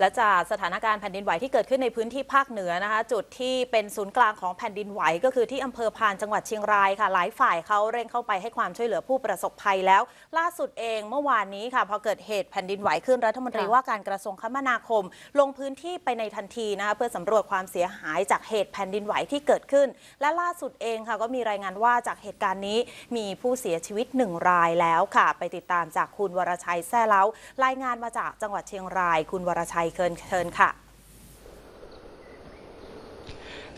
และจากสถานการณ์แผ่นดินไหวที่เกิดขึ้นในพื้นที่ภาคเหนือนะคะจุดที่เป็นศูนย์กลางของแผ่นดินไหวก็คือที่อำเภอพานจังหวัดเชียงรายค่ะหลายฝ่ายเขาเร่งเข้าไปให้ความช่วยเหลือผู้ประสบภัยแล้ว ล่าสุดเองเมื่อวานนี้ค่ะพอเกิดเหตุแผ่นดินไหวขึ้นรัฐมนตรีว่าการกระทรวงคมนาคม ลงพื้นที่ไปในทันทีนะคะเพื่อสำรวจความเสียหายจากเหตุแผ่นดินไหวที่เกิดขึ้นและล่าสุดเองค่ะก็มีรายงานว่าจากเหตุการณ์นี้มีผู้เสียชีวิตหนึ่งรายแล้วค่ะ ไปติดตามจากคุณวรชัยแซ่เล้ารายงานมาจากจังหวัดเชียงราย คุณวรชัยเคินเชิญค่ะ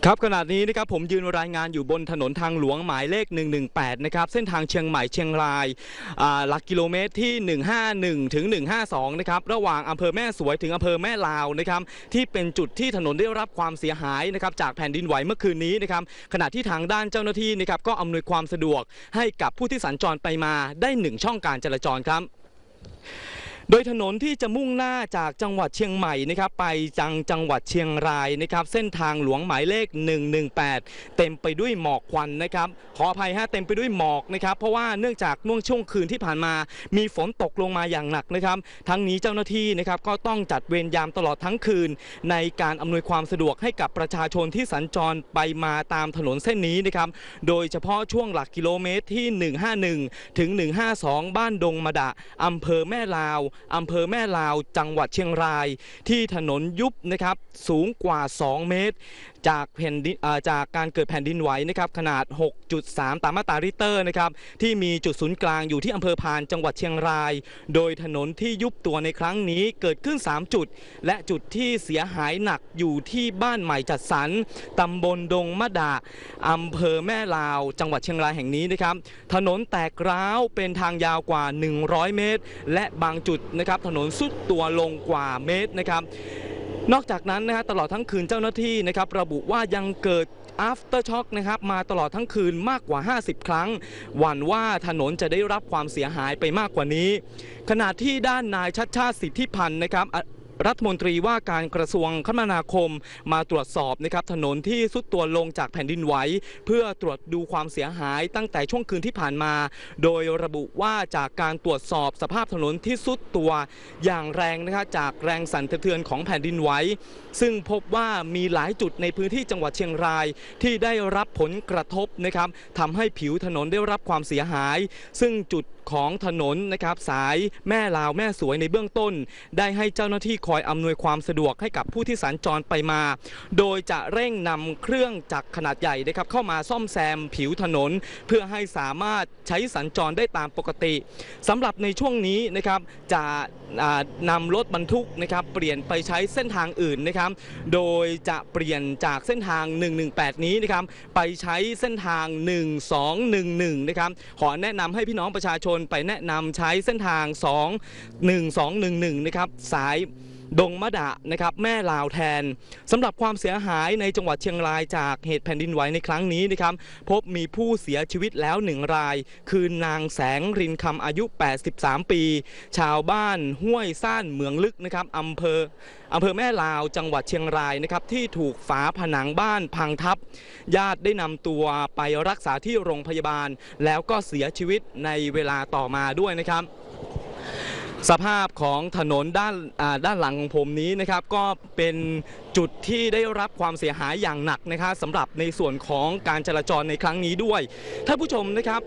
ครับขณะนี้นะครับ ผมยืนรายงานอยู่บนถนนทางหลวงหมายเลข 118 นะครับเส้นทางเชียงใหม่เชียงรายหลักกิโลเมตรที่ 151 ถึง 152 นะครับระหว่างอำเภอแม่สวยถึงอำเภอแม่ลาวนะครับที่เป็นจุดที่ถนนได้รับความเสียหายนะครับจากแผ่นดินไหวเมื่อคืนนี้นะครับขณะที่ทางด้านเจ้าหน้าที่นะครับก็อำนวยความสะดวกให้กับผู้ที่สัญจรไปมาได้ 1 ช่องการจราจรครับโดยถนนที่จะมุ่งหน้าจากจังหวัดเชียงใหม่นะครับไปจังจังหวัดเชียงรายนะครับเส้นทางหลวงหมายเลข 118 เต็มไปด้วยหมอกควันนะครับขออภัยฮะเต็มไปด้วยหมอกนะครับ เพราะว่าเนื่องจากน่วงช่วงคืนที่ผ่านมา มีฝนตกลงมาอย่างหนักนะครับทั้งนี้เจ้าหน้าที่นะครับก็ต้องจัดเวรยามตลอดทั้งคืนในการอำนวยความสะดวกให้กับประชาชนที่สัญจรไปมาตามถนนเส้นนี้นะครับโดยเฉพาะช่วงหลักกิโลเมตรที่ 151 ถึง 152 บ้านดงมาดะอำเภอแม่ลาวอำเภอแม่ลาวจังหวัดเชียงราย ที่ถนนยุบนะครับสูงกว่า 2 เมตร จากแผ่นจากการเกิดแผ่นดินไหวนะครับขนาด 6.3 ตามมาตราริเตอร์นะครับที่มีจุดศูนย์กลางอยู่ที่อำเภอพานจังหวัดเชียงราย โดยถนนที่ยุบตัวในครั้งนี้เกิดขึ้น 3 จุด และจุดที่เสียหายหนักอยู่ที่บ้านใหม่จัดสรรตำบลดงมะดา อำเภอแม่ลาวจังหวัดเชียงรายแห่งนี้นะครับถนนแตกร้าวเป็นทางยาวกว่า 100 เมตร และบางจุดนะครับถนนสุดตัวลงกว่าเมตรนะครับ นอกจากนั้นนะฮะตลอดทั้งคืนเจ้าหน้าที่นะครับระบุว่ายังเกิด after shock นะครับมาตลอดทั้งคืนมากกว่า 50 ครั้งหวั่นว่าถนนจะได้รับความเสียหายไปมากกว่านี้ขณะที่ด้านนายชัดชาติสิทธิพันธ์นะครับรัฐมนตรีว่าการกระทรวงคมนาคมมาตรวจสอบนะครับถนนที่สุดตัวลงจากแผ่นดินไหว เพื่อตรวจดูความเสียหายตั้งแต่ช่วงคืนที่ผ่านมา โดยระบุว่าจากการตรวจสอบสภาพถนนที่สุดตัวอย่างแรงนะคะจากแรงสั่นสะเทือนของแผ่นดินไหว ซึ่งพบว่ามีหลายจุดในพื้นที่จังหวัดเชียงรายที่ได้รับผลกระทบนะครับทำให้ผิวถนนได้รับความเสียหาย ซึ่งจุดของถนนนะครับสายแม่ลาวแม่สวยในเบื้องต้น ได้ให้เจ้าหน้าที่คอยอำนวยความสะดวกให้กับผู้ที่สัญจรไปมา โดยจะเร่งนำเครื่องจักรขนาดใหญ่นะครับเข้ามาซ่อมแซมผิวถนน เพื่อให้สามารถใช้สัญจรได้ตามปกติสำหรับในช่วงนี้นะครับจะนำรถบรรทุกนะครับเปลี่ยนไปใช้เส้นทางอื่นนะครับ โดยจะเปลี่ยนจากเส้นทาง 118 นี้นะครับไปใช้เส้นทาง1211นะครับขอแนะนำให้พี่น้องประชาชนนไปแนะนำใช้เส้นทาง 2 1 2 1 1 นะครับ สายดงมะดะนะครับ แม่ลาวแทนสำหรับความเสียหายในจังหวัดเชียงรายจากเหตุแผ่นดินไหวในครั้งนี้นะครับ พบมีผู้เสียชีวิตแล้วหนึ่งราย คือนางแสงรินคำอายุ 83 ปี ชาวบ้านห้วยซ่าน เมืองลึกนะครับอำเภออำเภอแม่ลาว จังหวัดเชียงรายนะครับ ที่ถูกฝาผนังบ้านพังทับ ญาติได้นำตัวไปรักษาที่โรงพยาบาล แล้วก็เสียชีวิตในเวลาต่อมาด้วยนะครับสภาพของถนนด้านด้านหลังของผมนี้นะครับ ก็เป็นจุดที่ได้รับความเสียหายอย่างหนักนะครับสำหรับในส่วนของการจราจรในครั้งนี้ด้วยท่านผู้ชมนะครับ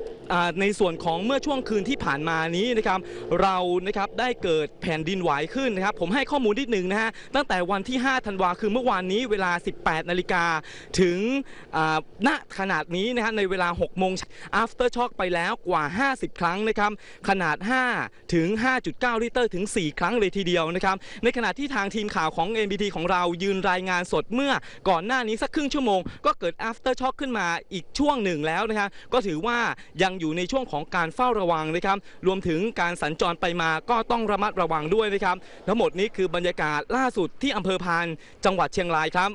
ในส่วนของเมื่อช่วงคืนที่ผ่านมานี้นะครับเรานะครับได้เกิดแผ่นดินไหวขึ้นนะครับผมให้ข้อมูลนิดหนึ่งนะฮะตั้งแต่วันที่5ธันวาคือเมื่อวานนี้เวลา 18นาฬิกาถึงณขนาดนี้นะฮะในเวลา 6 โมง after shock ไปแล้วกว่า 50 ครั้งนะครับ ขนาด 5 ถึง 5.9ลิตรถึง 4 ครั้งเลยทีเดียวนะครับ ในขณะที่ทางทีมข่าวของ MBT ของเรายืนรายงานสดเมื่อก่อนหน้านี้สักครึ่งชั่วโมง ก็เกิด after shock ขึ้นมาอีกช่วงหนึ่งแล้วนะครับก็ถือว่ายังอยู่ในช่วงของการเฝ้าระวังนะครับ รวมถึงการสัญจรไปมาก็ต้องระมัดระวังด้วยนะครับ ทั้งหมดนี้คือบรรยากาศล่าสุดที่อำเภอพาน จังหวัดเชียงรายครับ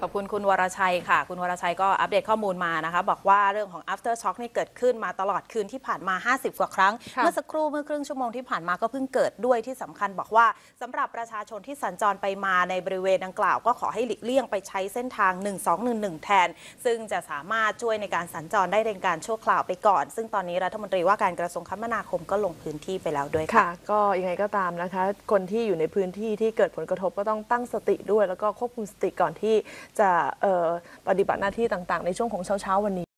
ขอบคุณคุณวรชัยค่ะ คุณวรชัยก็อัปเดตข้อมูลมานะคะ บอกว่าเรื่องของ after shock นี่เกิดขึ้นมาตลอดคืนที่ผ่านมา 50 กว่าครั้ง เมื่อสักครู่เมื่อครึ่งชั่วโมงที่ผ่านมาก็เพิ่งเกิดด้วยที่สำคัญบอกว่าสำหรับประชาชนที่สัญจรไปมาในบริเวณดังกล่าว ก็ขอให้หลีกเลี่ยงไปใช้เส้นทาง 1211 แทน ซึ่งจะสามารถช่วยในการสัญจรได้ในการชั่วคราวไปก่อน ซึ่งตอนนี้รัฐมนตรีว่าการกระทรวงคมนาคมก็ลงพื้นที่ไปแล้วด้วยค่ะ ก็ยังไงก็ตามนะคะ คนที่อยู่ในพื้นที่ที่เกิดผลกระทบก็ต้องตั้งสติด้วยแล้วก็ควบคุมสติก่อนที่จะปฏิบัติหน้าที่ต่างๆ ในช่วงของเช้าๆวันนี้